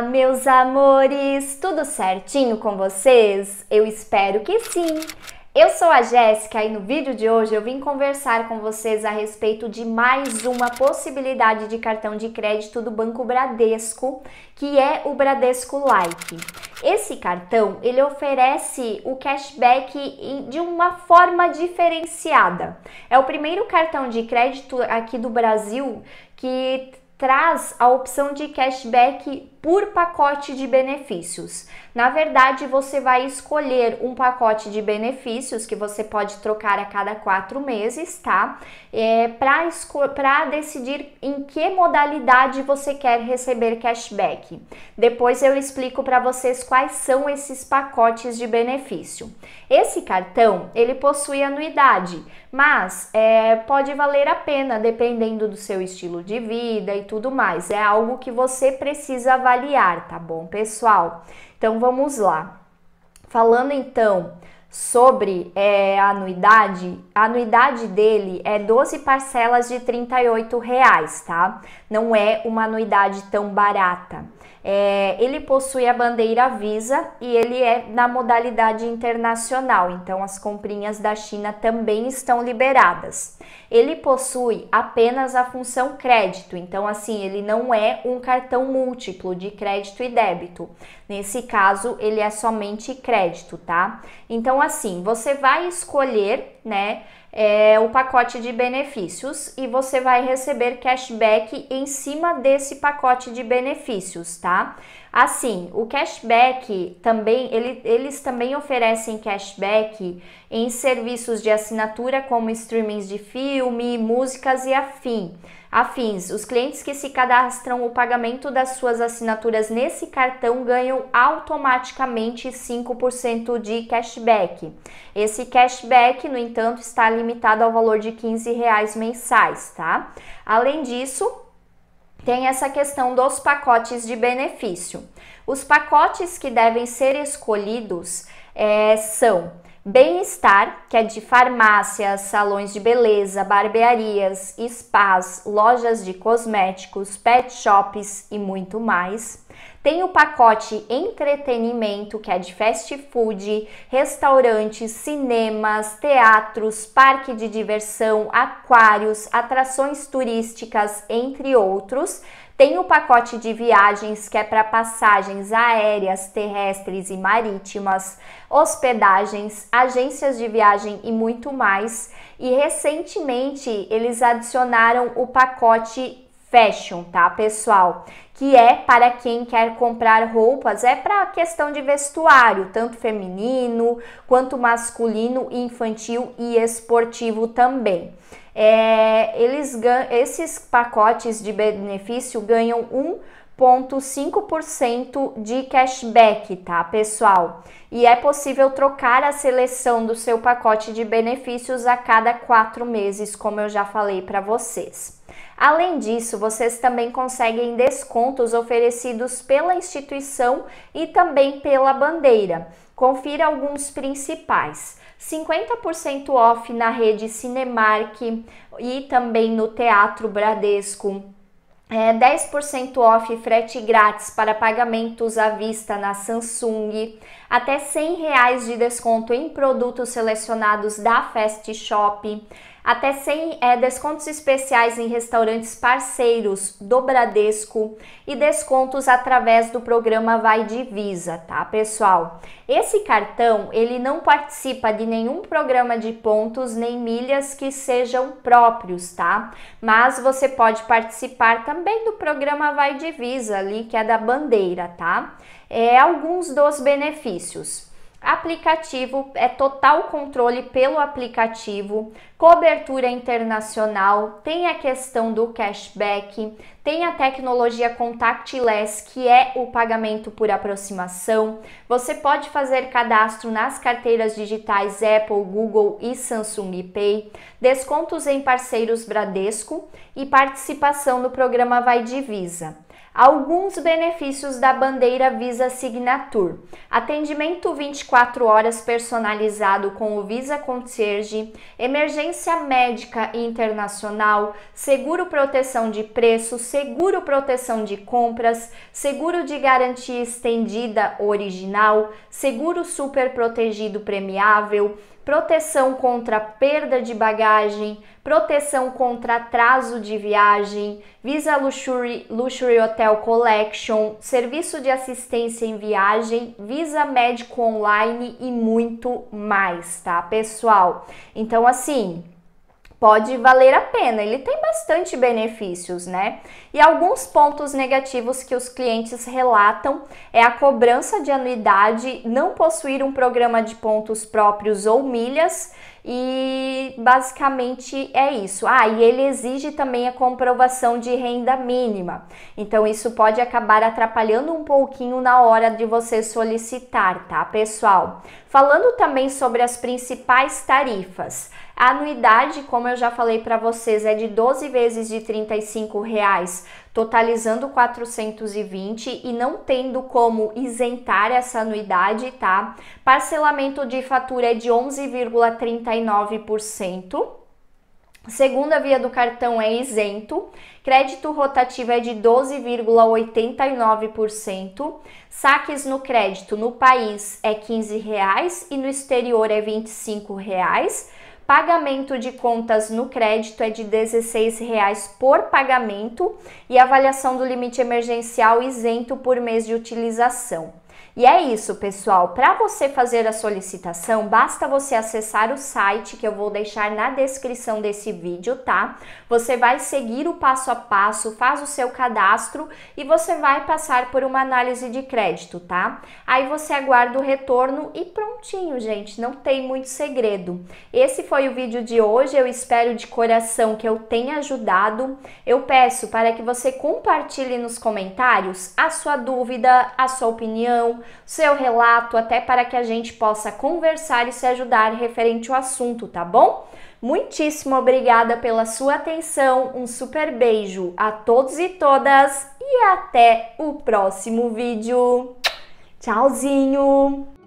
Olá, meus amores! Tudo certinho com vocês? Eu espero que sim! Eu sou a Jéssica e no vídeo de hoje eu vim conversar com vocês a respeito de mais uma possibilidade de cartão de crédito do Banco Bradesco, que é o Bradesco Like. Esse cartão, ele oferece o cashback de uma forma diferenciada. É o primeiro cartão de crédito aqui do Brasil que traz a opção de cashback por pacote de benefícios. Na verdade, você vai escolher um pacote de benefícios que você pode trocar a cada quatro meses, tá? É, Para decidir em que modalidade você quer receber cashback. Depois eu explico para vocês quais são esses pacotes de benefício. Esse cartão ele possui anuidade, mas é, pode valer a pena dependendo do seu estilo de vida e tudo mais. É algo que você precisa avaliar avaliar, tá bom, pessoal? Então vamos lá. Falando então sobre é, a anuidade, a anuidade dele é 12 parcelas de 38 reais, tá? Não é uma anuidade tão barata. É, ele possui a bandeira Visa e ele é na modalidade internacional, então as comprinhas da China também estão liberadas ele possui apenas a função crédito. Então, assim, ele não é um cartão múltiplo de crédito e débito. Nesse caso, ele é somente crédito, tá? Então, assim, você vai escolher, né? é, o pacote de benefícios e você vai receber cashback em cima desse pacote de benefícios, tá? Assim, o cashback também, ele, eles também oferecem cashback em serviços de assinatura como streamings de filme, músicas e afim afins. Os clientes que se cadastram o pagamento das suas assinaturas nesse cartão ganham automaticamente 5% de cashback. Esse cashback, no entanto, está limitado ao valor de 15 reais mensais, tá? Além disso, tem essa questão dos pacotes de benefício. Os pacotes que devem ser escolhidos é, são Bem-estar, que é de farmácias, salões de beleza, barbearias, spas, lojas de cosméticos, pet shops e muito mais. Tem o pacote entretenimento, que é de fast food, restaurantes, cinemas, teatros, parque de diversão, aquários, atrações turísticas, entre outros, tem o pacote de viagens que é para passagens aéreas, terrestres e marítimas, hospedagens, agências de viagem e muito mais. E recentemente eles adicionaram o pacote fashion, tá, pessoal? Que é para quem quer comprar roupas, é para questão de vestuário, tanto feminino quanto masculino, infantil e esportivo também. É, eles esses pacotes de benefício ganham um 0,5% de cashback, tá, pessoal? E é possível trocar a seleção do seu pacote de benefícios a cada quatro meses, como eu já falei para vocês. Além disso, vocês também conseguem descontos oferecidos pela instituição e também pela bandeira. Confira alguns principais. 50% off na rede Cinemark e também no Teatro Bradesco é, 10% off frete grátis para pagamentos à vista na Samsung, até R$ reais de desconto em produtos selecionados da Fast Shop, até 100 é, descontos especiais em restaurantes parceiros do Bradesco e descontos através do programa Vai Divisa, tá, pessoal? Esse cartão, ele não participa de nenhum programa de pontos nem milhas que sejam próprios, tá? Mas você pode participar também do programa Vai Divisa ali, que é da bandeira, tá? É alguns dos benefícios. Aplicativo é total controle pelo aplicativo, cobertura internacional, tem a questão do cashback, tem a tecnologia contactless, que é o pagamento por aproximação. Você pode fazer cadastro nas carteiras digitais Apple, Google e Samsung Pay, descontos em parceiros Bradesco e participação no programa Vai Divisa. Alguns benefícios da bandeira Visa Signature: atendimento 24 horas personalizado com o Visa Concierge, emergência médica internacional, seguro proteção de preço, seguro proteção de compras, seguro de garantia estendida original, seguro super protegido premiável, proteção contra perda de bagagem, proteção contra atraso de viagem, Visa Luxury, Luxury Hotel Collection, serviço de assistência em viagem, Visa Médico Online e muito mais, tá, pessoal? Então, assim, pode valer a pena. Ele tem bastante benefícios, né? E alguns pontos negativos que os clientes relatam é a cobrança de anuidade, não possuir um programa de pontos próprios ou milhas. E basicamente é isso. Ah, e ele exige também a comprovação de renda mínima. Então isso pode acabar atrapalhando um pouquinho na hora de você solicitar, tá, pessoal? Falando também sobre as principais tarifas. A anuidade, como eu já falei para vocês, é de 12 vezes de R$ reais, totalizando 420 e não tendo como isentar essa anuidade, tá? Parcelamento de fatura é de 11,39%. Segunda via do cartão é isento, crédito rotativo é de 12,89%, saques no crédito no país é R$ reais, e no exterior é R$ 25 reais. Pagamento de contas no crédito é de R$ 16,00 por pagamento e avaliação do limite emergencial isento por mês de utilização. E é isso, pessoal. Para você fazer a solicitação, basta você acessar o site que eu vou deixar na descrição desse vídeo, tá? Você vai seguir o passo a passo, faz o seu cadastro e você vai passar por uma análise de crédito, tá? Aí você aguarda o retorno e prontinho, gente. Não tem muito segredo. Esse foi o vídeo de hoje. Eu espero de coração que eu tenha ajudado. Eu peço para que você compartilhe nos comentários a sua dúvida, a sua opinião, seu relato, até para que a gente possa conversar e se ajudar referente ao assunto, tá bom? Muitíssimo obrigada pela sua atenção, um super beijo a todos e todas e até o próximo vídeo. Tchauzinho!